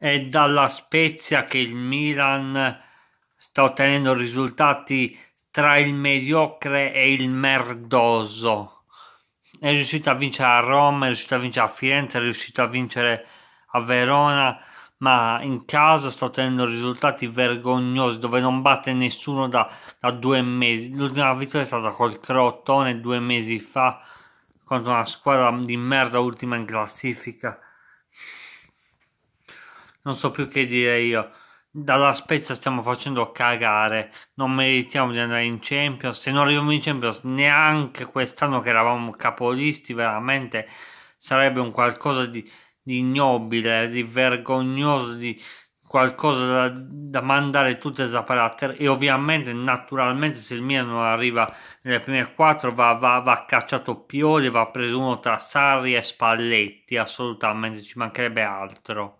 è dalla Spezia che il Milan sta ottenendo risultati tra il mediocre e il merdoso. È riuscito a vincere a Roma, è riuscito a vincere a Firenze, è riuscito a vincere a Verona, ma in casa sta ottenendo risultati vergognosi dove non batte nessuno da, da due mesi. L'ultima vittoria è stata col Crotone due mesi fa contro una squadra di merda ultima in classifica non so più che dire io. Dalla Spezia stiamo facendo cagare, non meritiamo di andare in Champions, se non arriviamo in Champions neanche quest'anno che eravamo capolisti veramente sarebbe un qualcosa di, di ignobile, di vergognoso, di qualcosa da, da mandare tutte esaparate e ovviamente naturalmente se il Milan non arriva nelle prime quattro va, va, va cacciato Pioli va preso uno tra Sarri e Spalletti assolutamente ci mancherebbe altro